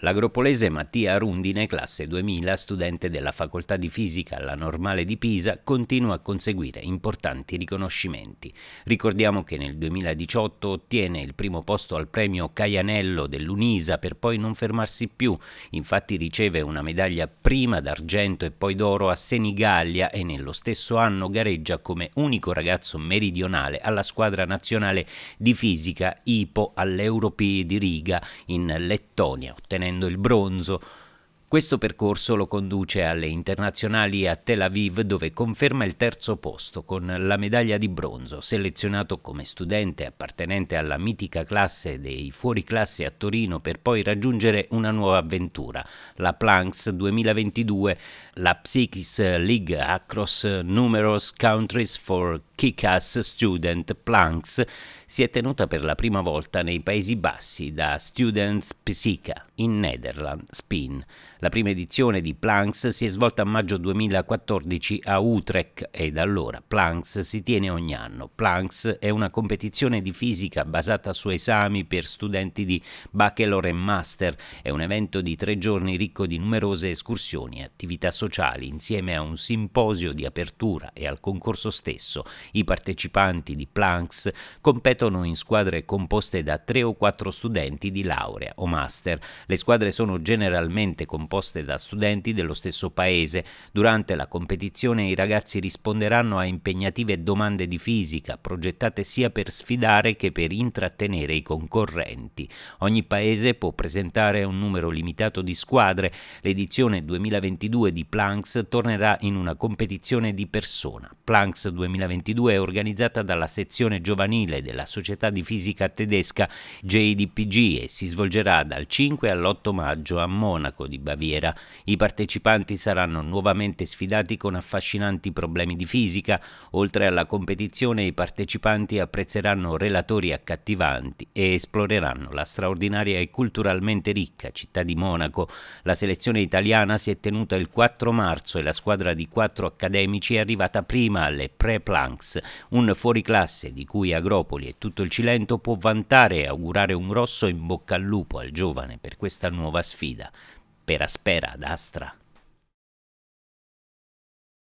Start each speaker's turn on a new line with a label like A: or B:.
A: L'agropolese Mattia Rundine, classe 2000, studente della facoltà di fisica alla Normale di Pisa, continua a conseguire importanti riconoscimenti. Ricordiamo che nel 2018 ottiene il primo posto al premio Caianello dell'Unisa per poi non fermarsi più. Infatti riceve una medaglia prima d'argento e poi d'oro a Senigallia e nello stesso anno gareggia come unico ragazzo meridionale alla squadra nazionale di fisica IPO all'Europei di Riga in Lettonia, ottenendo ottenendo il bronzo. Questo percorso lo conduce alle internazionali a Tel Aviv dove conferma il terzo posto con la medaglia di bronzo, selezionato come studente appartenente alla mitica classe dei fuoriclasse a Torino per poi raggiungere una nuova avventura, la Planks 2022, la Psychis League Across Numerous Countries for kick Student Planks si è tenuta per la prima volta nei Paesi Bassi da Students Psyche in Netherlands, Spin. La prima edizione di Planks si è svolta a maggio 2014 a Utrecht e da allora Planks si tiene ogni anno. Planks è una competizione di fisica basata su esami per studenti di bachelor e master. È un evento di tre giorni ricco di numerose escursioni e attività sociali insieme a un simposio di apertura e al concorso stesso. I partecipanti di Planks competono in squadre composte da 3 o 4 studenti di laurea o master. Le squadre sono generalmente composte da studenti dello stesso paese. Durante la competizione i ragazzi risponderanno a impegnative domande di fisica, progettate sia per sfidare che per intrattenere i concorrenti. Ogni paese può presentare un numero limitato di squadre. L'edizione 2022 di Planks tornerà in una competizione di persona. Planks 2022 2022 è organizzata dalla sezione giovanile della Società di Fisica tedesca JDPG e si svolgerà dal 5 all'8 maggio a Monaco di Baviera. I partecipanti saranno nuovamente sfidati con affascinanti problemi di fisica. Oltre alla competizione i partecipanti apprezzeranno relatori accattivanti e esploreranno la straordinaria e culturalmente ricca città di Monaco. La selezione italiana si è tenuta il 4 marzo e la squadra di quattro accademici è arrivata prima alle pre-planks un fuoriclasse di cui Agropoli e tutto il Cilento può vantare e augurare un grosso in bocca al lupo al giovane per questa nuova sfida. Per Aspera ad Astra.